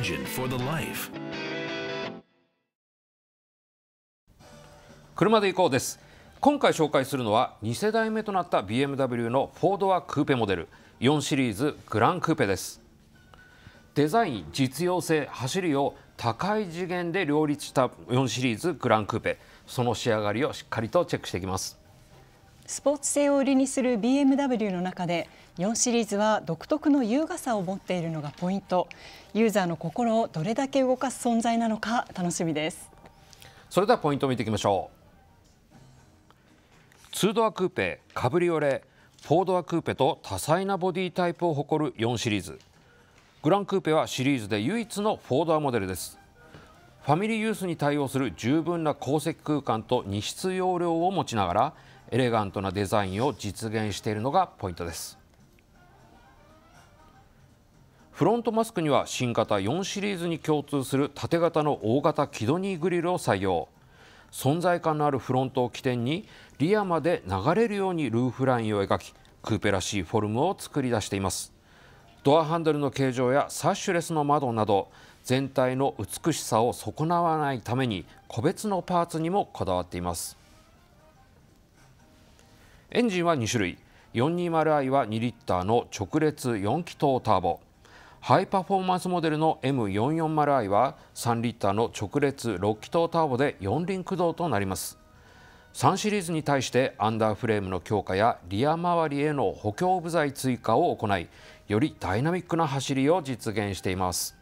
engine for the life. 車で行こうです今回紹介するのは2世代目となった BMW のフォードアクーペモデル4シリーズグランクーペですデザイン実用性走りを高い次元で両立した4シリーズグランクーペその仕上がりをしっかりとチェックしていきますスポーツ性を売りにする BMW の中で4シリーズは独特の優雅さを持っているのがポイントユーザーの心をどれだけ動かす存在なのか楽しみですそれではポイントを見ていきましょう2ドアクーペカブリオレ4ドアクーペと多彩なボディタイプを誇る4シリーズグランクーペはシリーズで唯一の4ドアモデルですファミリーユースに対応する十分な鉱石空間と荷室容量を持ちながらエレガントなデザインを実現しているのがポイントですフロントマスクには新型4シリーズに共通する縦型の大型キドニーグリルを採用存在感のあるフロントを起点にリアまで流れるようにルーフラインを描きクーペらしいフォルムを作り出していますドアハンドルの形状やサッシュレスの窓など全体の美しさを損なわないために個別のパーツにもこだわっていますエンジンは2種類 420i は2リッターの直列4気筒ターボハイパフォーマンスモデルの M440i は3リッターの直列6気筒ターボで4輪駆動となります3シリーズに対してアンダーフレームの強化やリア周りへの補強部材追加を行いよりダイナミックな走りを実現しています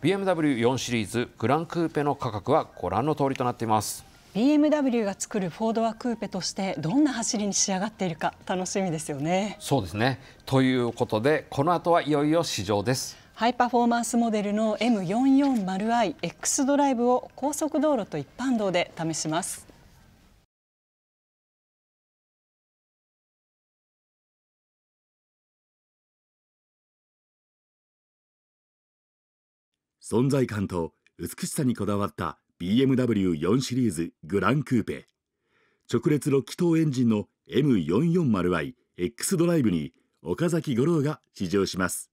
BMW4 シリーズグランクーペの価格はご覧の通りとなっています BMW が作るフォードはクーペとしてどんな走りに仕上がっているか楽しみですよね。そうですねということでこの後はいよいよ試乗です。ハイパフォーマンスモデルの M440iX ドライブを高速道路と一般道で試します。存在感と美しさにこだわった BMW4 シリーズグランクーペ直列6気筒エンジンの M440iX ドライブに岡崎五郎が試乗します。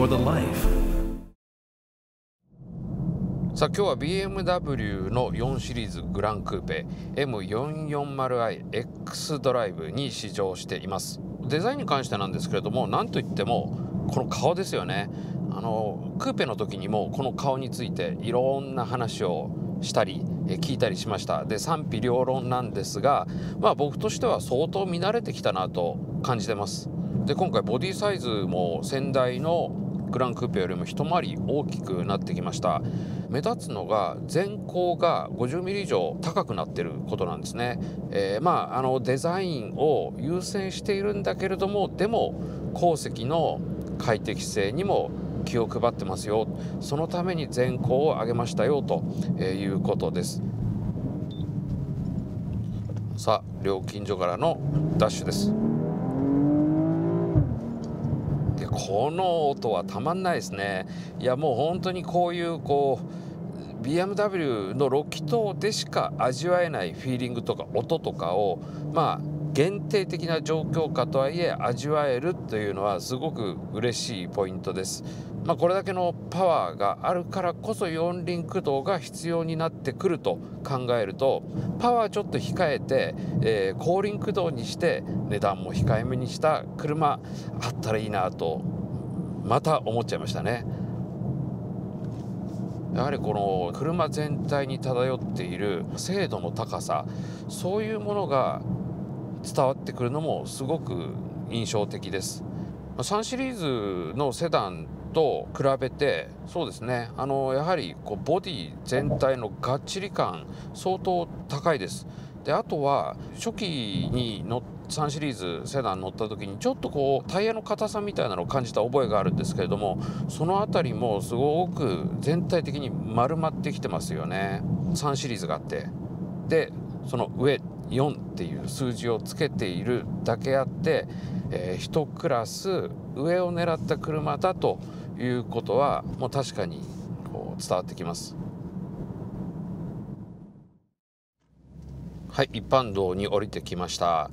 for the life. さあ今日は BMW の4シリーズグランクーペ M440iX ドライブに試乗していますデザインに関してなんですけれども何といってもこの顔ですよねあのクーペの時にもこの顔についていろんな話をしたり聞いたりしましたで賛否両論なんですがまあ僕としては相当見慣れてきたなと感じてますで今回ボディサイズも先代のクランクーペよりも一回り大きくなってきました目立つのが前高が50ミリ以上高くなってることなんですね、えー、まああのデザインを優先しているんだけれどもでも鉱石の快適性にも気を配ってますよそのために全行を上げましたよということですさあ料金所からのダッシュですこの音はたまんないですねいやもう本当にこういうこう BMW の6気筒でしか味わえないフィーリングとか音とかをま限定的な状況下とはいえ味わえるというのはすごく嬉しいポイントです。まあ、これだけのパワーがあるからこそ四輪駆動が必要になってくると考えるとパワーちょっと控えて、えー、後輪駆動にして値段も控えめにした車あったらいいなとまた思っちゃいましたね。やはりこの車全体に漂っている精度の高さそういうものが伝わってくるのもすごく印象的です3シリーズのセダンと比べてそうですねあのやはりこうボディ全体のがっちり感相当高いですであとは初期に乗3シリーズセダン乗った時にちょっとこうタイヤの硬さみたいなのを感じた覚えがあるんですけれどもその辺りもすごく全体的に丸まってきてますよね3シリーズがあってでその上4っていう数字をつけているだけあって、えー、1クラス上を狙った車だということはもう確かにこう伝わってきます。はい、一般道に降りてきました。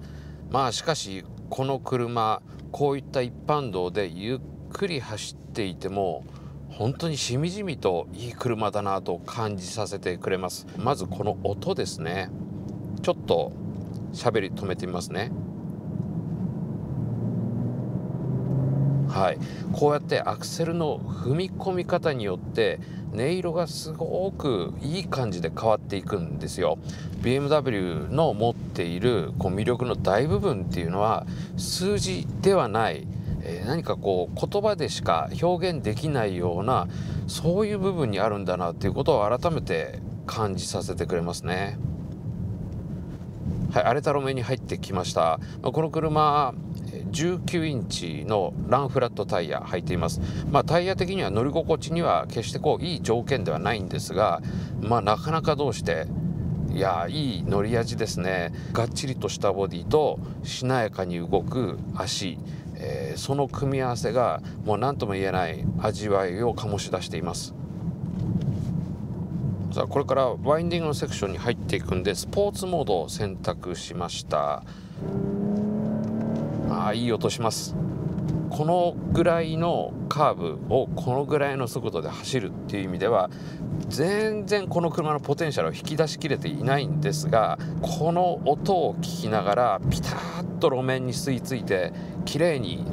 まあしかしこの車こういった一般道でゆっくり走っていても本当にしみじみといい車だなと感じさせてくれますまずこの音ですねちょっと喋り止めてみますねはいこうやってアクセルの踏み込み方によって音色がすごくいい感じで変わっていくんですよ BMW の持っているこう魅力の大部分っていうのは数字ではないえ何かこう言葉でしか表現できないようなそういう部分にあるんだなっていうことを改めて感じさせてくれますね。はい、荒れた路面に入ってきました、まあ、この車19インチのランフラットタイヤ履いています、まあ、タイヤ的には乗り心地には決してこういい条件ではないんですが、まあ、なかなかどうしていやいい乗り味ですねがっちりとしたボディとしなやかに動く足、えー、その組み合わせがもう何とも言えない味わいを醸し出しています。さあこれからワインディングのセクションに入っていくんでスポーツモードを選択しましたあいい音しますこのぐらいのカーブをこのぐらいの速度で走るっていう意味では全然この車のポテンシャルを引き出しきれていないんですがこの音を聞きながらピタッと路面に吸い付いて綺麗に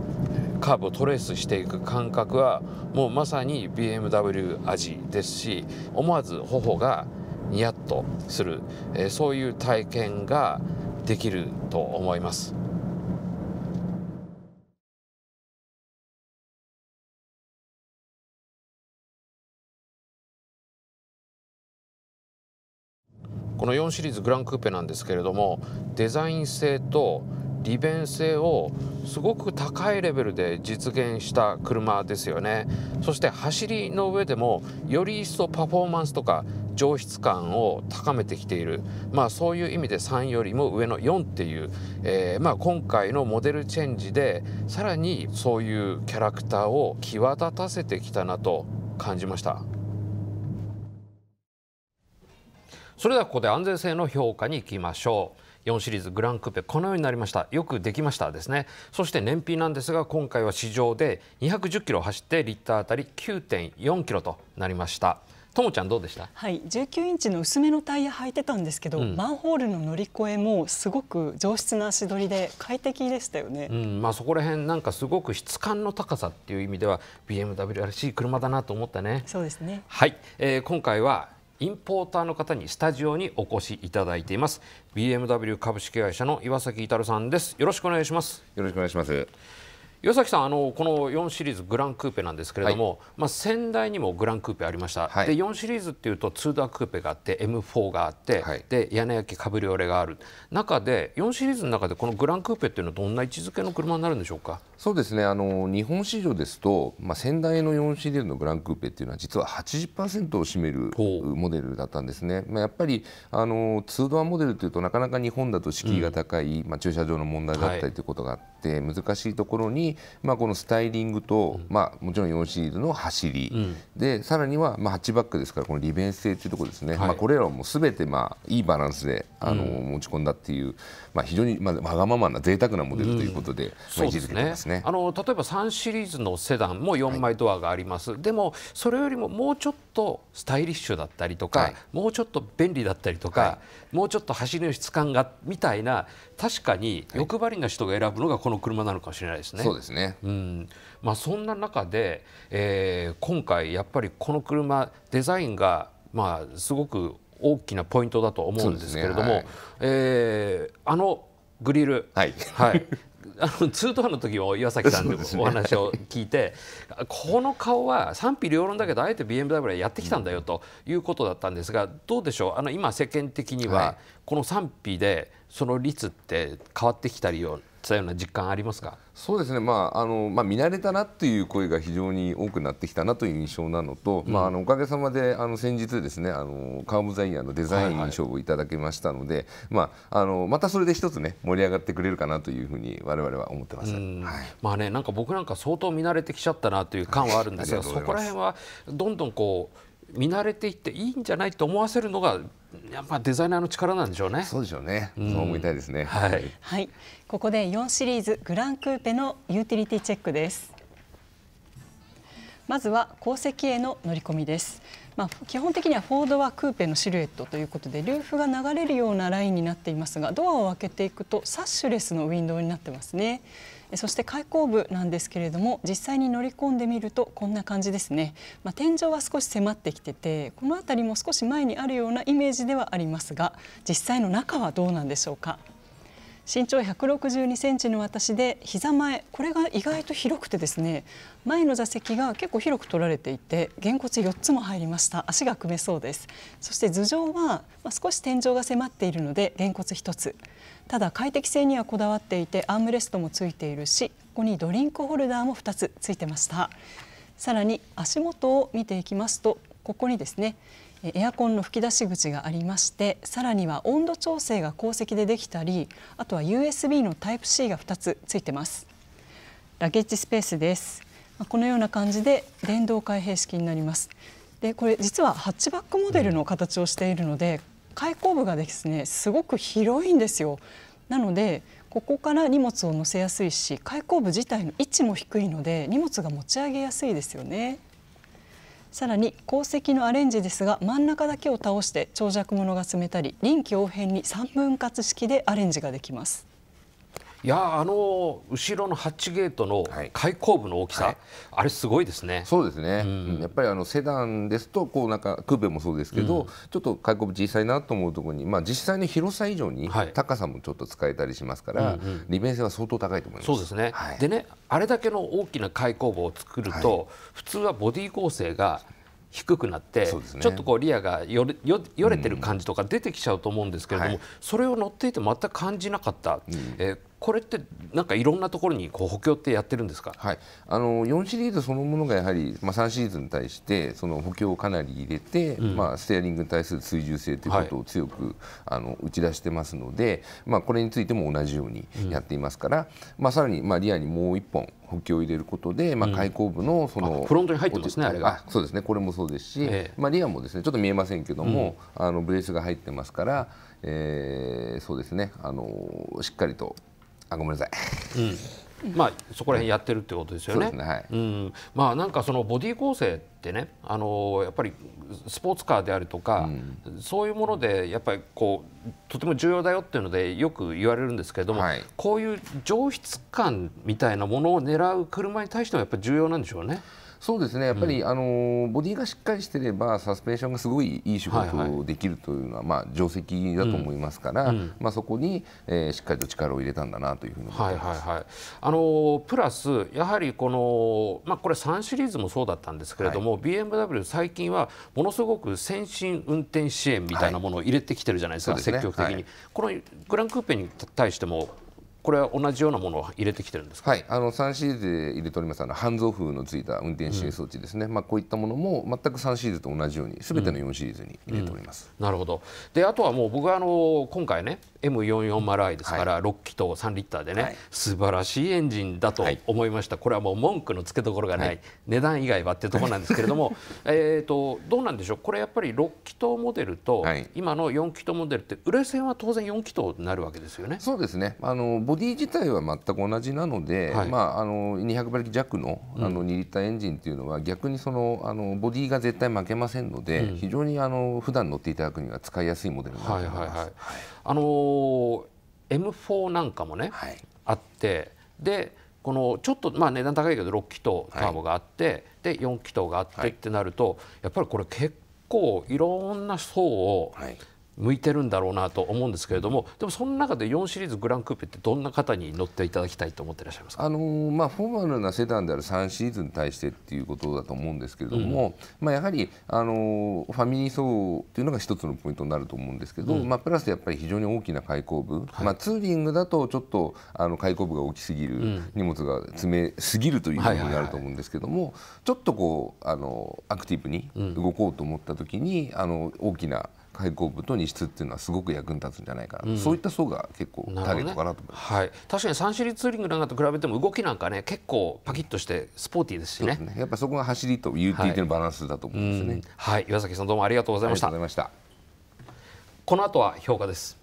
カーブをトレースしていく感覚はもうまさに BMW 味ですし思わず頬がニヤッとする、えー、そういう体験ができると思います。この4シリーズグランクーペなんですけれどもデザイン性と利便性をすごく高いレベルで実現した車ですよねそして走りの上でもより一層パフォーマンスとか上質感を高めてきている、まあ、そういう意味で3よりも上の4っていう、えー、まあ、今回のモデルチェンジでさらにそういうキャラクターを際立たせてきたなと感じました。それではここで安全性の評価にいきましょう。4シリーズグランクーペこのようになりましたよくできましたですねそして燃費なんですが今回は市場で210キロ走ってリッター当たり9.4キロとなりましたともちゃんどうでしたはい19インチの薄めのタイヤ履いてたんですけど、うん、マンホールの乗り越えもすごく上質な足取りで快適でしたよね、うん、まあそこら辺なんかすごく質感の高さっていう意味では BMW らしい車だなと思ったねそうですねはい、えー、今回はインポーターの方にスタジオにお越しいただいています BMW 株式会社の岩崎至さんですよろしくお願いしますよろしくお願いします与崎さんあのこの4シリーズグランクーペなんですけれども、はい、まあ、先代にもグランクーペありました、はい、で4シリーズっていうとツーダークーペがあって M4 があって、はい、で屋根焼きカブリオレがある中で4シリーズの中でこのグランクーペっていうのはどんな位置づけの車になるんでしょうかそうですねあの日本市場ですと、まあ、先代の4シリーズのグランクーペっていうのは実は80%を占めるモデルだったんですね、まあ、やっぱりあのツードアモデルというとなかなか日本だと敷居が高い、うん、まあ、駐車場の問題だったりということがあって、て難しいところに、まあ、このスタイリングと、まあ、もちろん4シリーズの走り、うん、でさらには、まあ、8バックですからこの利便性というところですね、はい、まあ、これらをもすべて、まあ、いいバランスであの、うん、持ち込んだっていう、まあ、非常に、まあ、わがままな贅沢なモデルということで、うすね、あの例えば3シリーズのセダンも4枚ドアがあります、はい、でもそれよりももうちょっとスタイリッシュだったりとか、はい、もうちょっと便利だったりとか、もうちょっと走りの質感がみたいな確かに欲張りな人が選ぶのがこのの車なのかもしれないですね。そうですね、うんまあ、そんな中で、えー、今回やっぱりこの車デザインが、まあ、すごく大きなポイントだと思うんですけれども、ねはい、えー、あのグリル、はい、はい、あのツートアの時も岩崎さんのお話を聞いて、ね、この顔は賛否両論だけどあえて BMW やってきたんだよということだったんですがどうでしょうあの今世間的にはこの賛否でその率って変わってきたりよたような実感ありますかそうですね、まああのまあ、見慣れたなという声が非常に多くなってきたなという印象なのと、うん、まあ、あのおかげさまであの先日ですねあのカーブ・ザ・イヤーのデザイン賞をいただきましたので、はいはい、まあ、あのまたそれで一つね盛り上がってくれるかなというふうに我々は思ってます、はい、まあね、なんか僕なんか相当見慣れてきちゃったなという感はあるんですがそこら辺はどんどんこう見慣れていっていいんじゃないと思わせるのがやっぱデザイナーの力なんでしょうね。そうでしょうね。うん、そう思いたいですね。はい。はい。ここで4シリーズグランクーペのユーティリティチェックです。まずは鉱石への乗り込みです。まあ、基本的にはフォードはクーペのシルエットということでルーフが流れるようなラインになっていますがドアを開けていくとサッシュレスのウィンドウになってますねそして開口部なんですけれども実際に乗り込んでみるとこんな感じですね、まあ、天井は少し迫ってきててこの辺りも少し前にあるようなイメージではありますが実際の中はどうなんでしょうか。身長162センチの私で膝前これが意外と広くてですね前の座席が結構広く取られていてげんこつ4つも入りました足が組めそうですそして頭上は、ま少し天井が迫っているのでげんこつ1つただ快適性にはこだわっていてアームレストもついているしここにドリンクホルダーも2つついてましたさらに足元を見ていきますとここにですねエアコンの吹き出し口がありましてさらには温度調整が鉱石でできたりあとは USB の Type-C が2つついてますラゲッジスペースですこのような感じで電動開閉式になりますでこれ実はハッチバックモデルの形をしているので開口部がですねすごく広いんですよなのでここから荷物を載せやすいし開口部自体の位置も低いので荷物が持ち上げやすいですよねさらに鉱石のアレンジですが真ん中だけを倒して長尺物が詰めたり臨機応変に3分割式でアレンジができます。いやあの後ろのハッチゲートの開口部の大きさ、はい、あれすごいですね。そうですね、うん、やっぱりあのセダンですとこうなんかクーペもそうですけど、うん、ちょっと開口部小さいなと思うところに、まあ、実際の広さ以上に高さもちょっと使えたりしますから、はい、利便性は相当高いと思います。そうですね、はい、でねあれだけの大きな開口部を作ると、普通はボディ構成が低くなって、ね、ちょっとこうリアがよれよよれてる感じとか出てきちゃうと思うんですけれども、うんはい、それを乗っていて全く感じなかった、うん、えーこれってなんかいろんなところにこう補強ってやってるんですか、はい、あの4シリーズそのものがやはり、まあ、3シリーズに対してその補強をかなり入れて、うん、まあ、ステアリングに対する追従性ということを強く、はい、あの打ち出してますので、まあ、これについても同じようにやっていますから、うん、まあ、さらに、まあ、リアにもう1本補強を入れることで、まあ、開口部のその、うん、フロントに入ってますねあれがそうですねこれもそうですし、ええ、まあ、リアもですねちょっと見えませんけども、あのブレースが入ってますから、えー、そうですねあのしっかりとあごめんなさい、うんまあ、そこら辺やってるってことですよね。うん、まあ、なんかそのボディ構成ってね、あのやっぱりスポーツカーであるとか、うん、そういうものでやっぱりこうとても重要だよっていうのでよく言われるんですけれども、はい、こういう上質感みたいなものを狙う車に対してもやっぱり重要なんでしょうね。そうですねやっぱり、うん、あのボディがしっかりしてればサスペンションがすごいいい仕事をできるというのは、はいはい、まあ、定石だと思いますから、うん、まあ、そこに、えー、しっかりと力を入れたんだなというふうに思います、はいはいはい、あのプラスやはりこの、まあ、これ3シリーズもそうだったんですけれども、はい、BMW 最近はものすごく先進運転支援みたいなものを入れてきてるじゃないですか、はい、積極的に、はい、このグランクーペに対してもこれは同じようなものを入れてきてるんですはい、あの3シリーズで入れておりますあのハンズオフのついた運転支援装置ですね、うん、まあ、こういったものも全く3シリーズと同じようにすべての4シリーズに入れております、うんうん、なるほどであとはもう僕はあの今回ね M440i ですから、6気筒3リッターでね、はい、素晴らしいエンジンだと思いました、はい、これはもう文句のつけどころがな、はい、値段以外はっていうところなんですけれども えとどうなんでしょうこれやっぱり6気筒モデルと今の4気筒モデルって売れ線は当然4気筒になるわけですよね。そうですねあのボディ自体は全く同じなので、はい、まあ、あの200馬力弱のあの2リッターエンジンというのは、逆にそのあのボディが絶対負けませんので、うん、非常にあの普段乗っていただくには使いやすいモデルになるとます。はいはいはい、あのー、M4 なんかもね、はい、あってでこのちょっとまあ値段高いけど6気筒ターボがあって、はい、で4気筒があってってなると、やっぱりこれ結構いろんな層を、はい向いてるんだろうなと思うんですけれどもでもその中で4シリーズグランクーペってどんな方に乗っていただきたいと思ってらっしゃいますかあのー、まあ、フォーマルなセダンである3シリーズに対してっていうことだと思うんですけれども、うん、まあ、やはり、あのー、ファミリー層ていうのが一つのポイントになると思うんですけど、うん、まあ、プラスやっぱり非常に大きな開口部、はい、まあ、ツーリングだとちょっとあの開口部が大きすぎる、うん、荷物が詰めすぎるというふうになると思うんですけども、はいはいはい、ちょっとこうあのアクティブに動こうと思った時に、あの大きな開口部と荷室っていうのはすごく役に立つんじゃないかな、うん、そういった層が結構ターゲットかなと思います、ねはい、確かにシ3種類ツーリングなんかと比べても動きなんかね結構パキッとしてスポーティーですしね、ね、やっぱそこが走りと UTT のバランスだと思うんですね、はい、はい、岩崎さんどうもありがとうございましたこの後は評価です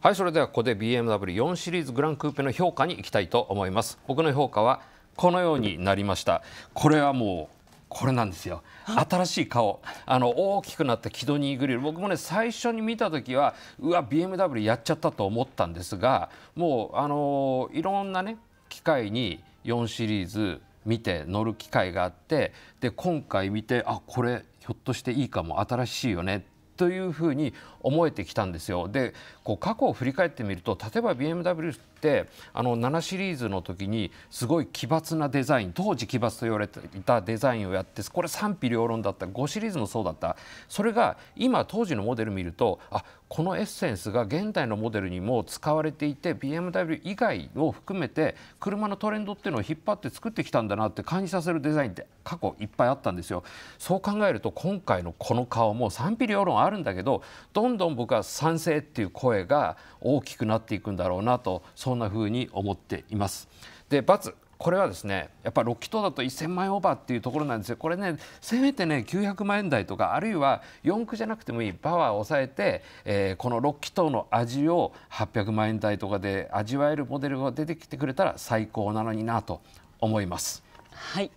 はいそれではここで BMW4 シリーズグランクーペの評価にいきたいと思います僕の評価はこのようになりましたこれはもうこれなんですよ新しい顔あの大きくなったキドニーグリル僕もね最初に見た時はうわ BMW やっちゃったと思ったんですがもうあのいろんなね機械に4シリーズ見て乗る機会があってで今回見てあこれひょっとしていいかも新しいよねというふうに思えてきたんですよ。でこう過去を振り返ってみると例えば BMW ってあの7シリーズの時にすごい奇抜なデザイン当時奇抜と言われていたデザインをやってこれ賛否両論だった5シリーズもそうだったそれが今当時のモデル見るとあこのエッセンスが現代のモデルにも使われていて BMW 以外を含めて車のトレンドっていうのを引っ張って作ってきたんだなって感じさせるデザインって過去いっぱいあったんですよ。そう考えると今回のこの顔も賛否両論あるんだけどどんんどん僕は賛成っていう声が大きくなっていくんだろうなとそんなふうに思っています。で×これはですねやっぱ6期党だと1000万円オーバーっていうところなんですよこれねせめてね900万円台とかあるいは4区じゃなくてもいいパワーを抑えて、えー、この6期党の味を800万円台とかで味わえるモデルが出てきてくれたら最高なのになと思います。はい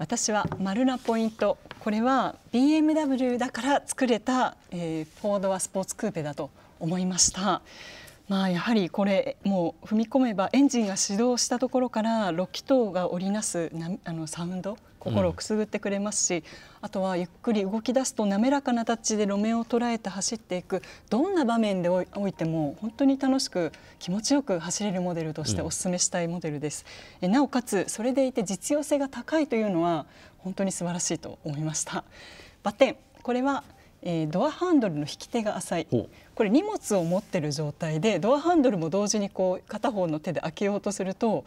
私は丸なポイントこれは BMW だから作れた、えー、フォードはスポーツクーペだと思いました。まあ、やはりこれもう踏み込めばエンジンが始動したところから6気筒が織りなすなあのサウンド心をくすぐってくれますし、うん、あとはゆっくり動き出すと滑らかなタッチで路面を捉えて走っていくどんな場面でおいても本当に楽しく気持ちよく走れるモデルとしてお勧めしたいモデルです、うん、なおかつそれでいて実用性が高いというのは本当に素晴らしいと思いました。バッテンこれはえー、ドアハンドルの引き手が浅いこれ荷物を持ってる状態でドアハンドルも同時にこう片方の手で開けようとすると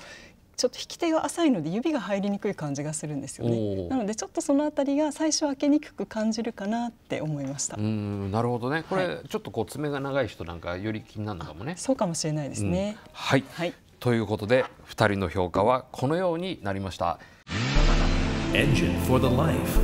ちょっと引き手が浅いので指が入りにくい感じがするんですよねなのでちょっとそのあたりが最初開けにくく感じるかなって思いましたうんなるほどねこれ、はい、ちょっとこう爪が長い人なんかより気になるのかもねそうかもしれないですね、うん、はい、はい、ということで2人の評価はこのようになりました e n g i n for the life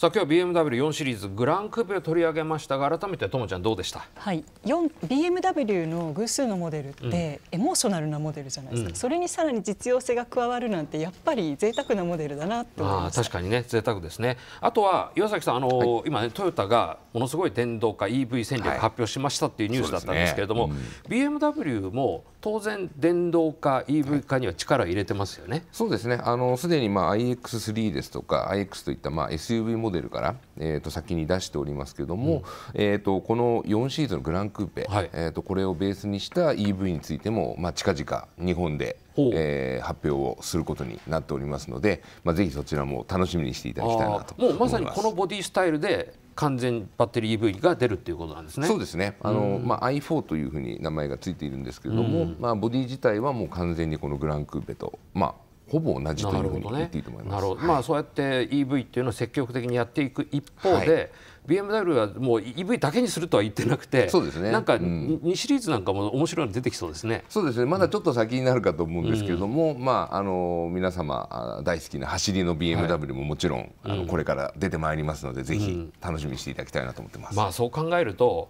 さあ今日は BMW4 シリーズグランクーペを取り上げましたが改めてともちゃんどうでしたはい BMW の偶数のモデルって、エモーショナルなモデルじゃないですか、うん、それにさらに実用性が加わるなんてやっぱり贅沢なモデルだなと思い確かにね贅沢ですねあとは岩崎さんあの、はい、今ねトヨタがものすごい電動化 EV 戦略発表しましたっていうニュースだったんですけれども、はいうん、BMW も当然電動化 EV 化には力を入れてますよね、はい、そうですねあのすでにまあ iX3 ですとか iX といったまあ SUV モデルから、えー、と先に出しておりますけれども、うん、えー、とこの4シーズンのグランクーペ、はい、えー、とこれをベースにした EV についても、まあ、近々日本でえー、発表をすることになっておりますので、まあ、ぜひそちらも楽しみにしていただきたいなともうまさにこのボディスタイルで完全バッテリー EV が出るっていうことなんですね。そうですね。あの、うん、まあ i4 というふうに名前がついているんですけれども、うん、まあボディ自体はもう完全にこのグランクーペとまあほぼ同じというふうに言っていいと思います。なるほど、ねはい、まあそうやって EV っていうのを積極的にやっていく一方で、はい、BMW はもう EV だけにするとは言ってなくてそうです、ね、なんか2シリーズなんかも面白いの出てきそうですね、そうですねまだちょっと先になるかと思うんですけれども、うん、まあ、あの皆様大好きな走りの BMW ももちろん、はい、あのこれから出てまいりますので、ぜひ楽しみにしていただきたいなと思ってます。まあ、そう考えると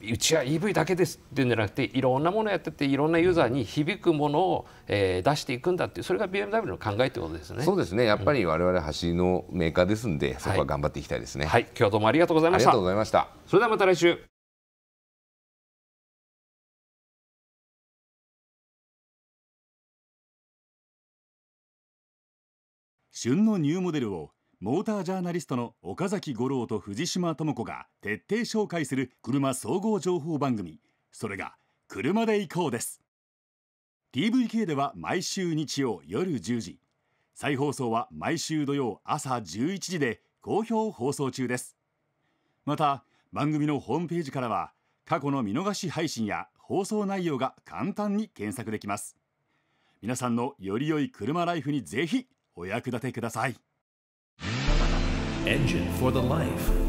うちは EV だけですっていうんじゃなくていろんなものやってていろんなユーザーに響くものを、えー、出していくんだっていうそれが BMW の考えということですねそうですねやっぱり我々走りのメーカーですんで、うん、そこは頑張っていきたいですね、はい、はい、今日はどうもありがとうございましたありがとうございましたそれではまた来週旬のニューモデルをモータージャーナリストの岡崎五郎と藤島智子が徹底紹介する車総合情報番組それが「車で行こう」です TVK では毎週日曜夜10時再放送は毎週土曜朝11時で好評放送中ですまた番組のホームページからは過去の見逃し配信や放送内容が簡単に検索できます皆さんのより良い車ライフにぜひお役立てください engine for the life.